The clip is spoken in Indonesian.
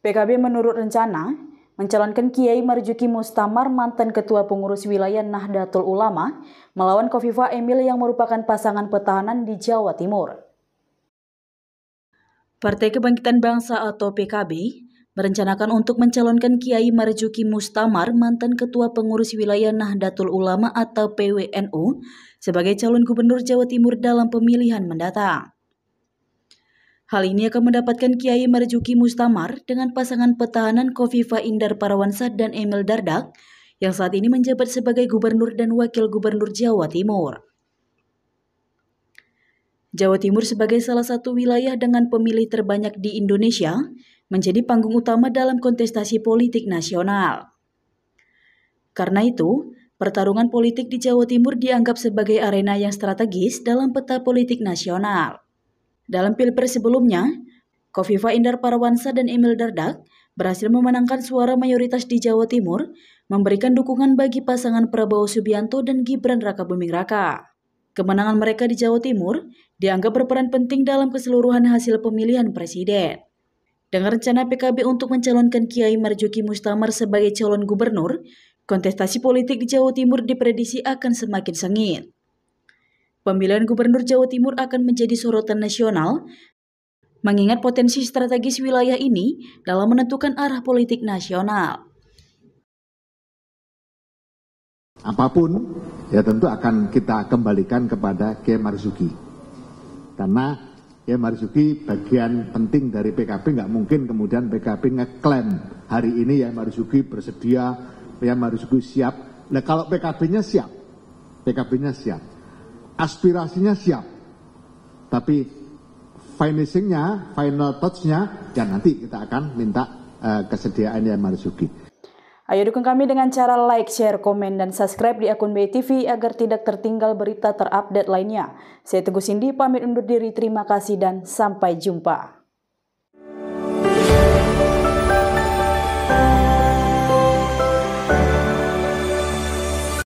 PKB menurut rencana mencalonkan Kiai Marjuki Mustamar mantan ketua pengurus wilayah Nahdlatul Ulama melawan Kofifa Emil yang merupakan pasangan petahanan di Jawa Timur. Partai Kebangkitan Bangsa atau PKB merencanakan untuk mencalonkan Kiai Marjuki Mustamar mantan ketua pengurus wilayah Nahdlatul Ulama atau PWNU sebagai calon gubernur Jawa Timur dalam pemilihan mendatang. Hal ini akan mendapatkan Kiai Marzuki Mustamar dengan pasangan petahanan Kofifa Indar Parawansa dan Emil Dardak yang saat ini menjabat sebagai gubernur dan wakil gubernur Jawa Timur. Jawa Timur sebagai salah satu wilayah dengan pemilih terbanyak di Indonesia menjadi panggung utama dalam kontestasi politik nasional. Karena itu, pertarungan politik di Jawa Timur dianggap sebagai arena yang strategis dalam peta politik nasional. Dalam pilpres sebelumnya, Kofifa Indar Parawansa dan Emil Dardak berhasil memenangkan suara mayoritas di Jawa Timur, memberikan dukungan bagi pasangan Prabowo Subianto dan Gibran Raka Buming Raka. Kemenangan mereka di Jawa Timur dianggap berperan penting dalam keseluruhan hasil pemilihan presiden. Dengan rencana PKB untuk mencalonkan Kiai Marjuki Mustamar sebagai calon gubernur, kontestasi politik di Jawa Timur diprediksi akan semakin sengit. Pemilihan Gubernur Jawa Timur akan menjadi sorotan nasional, mengingat potensi strategis wilayah ini dalam menentukan arah politik nasional. Apapun, ya tentu akan kita kembalikan kepada Kiai Marzuki. Karena Kiai Marzuki bagian penting dari PKP. nggak mungkin kemudian PKP ngeklaim hari ini ya Marzuki bersedia, ya Marzuki siap. Nah kalau pkp nya siap, pkp nya siap aspirasinya siap, tapi finishingnya, final touchnya, dan ya nanti kita akan minta uh, kesediaan yang Marzuki. Ayo dukung kami dengan cara like, share, komen, dan subscribe di akun BTV agar tidak tertinggal berita terupdate lainnya. Saya Teguh Sindi, pamit undur diri, terima kasih dan sampai jumpa.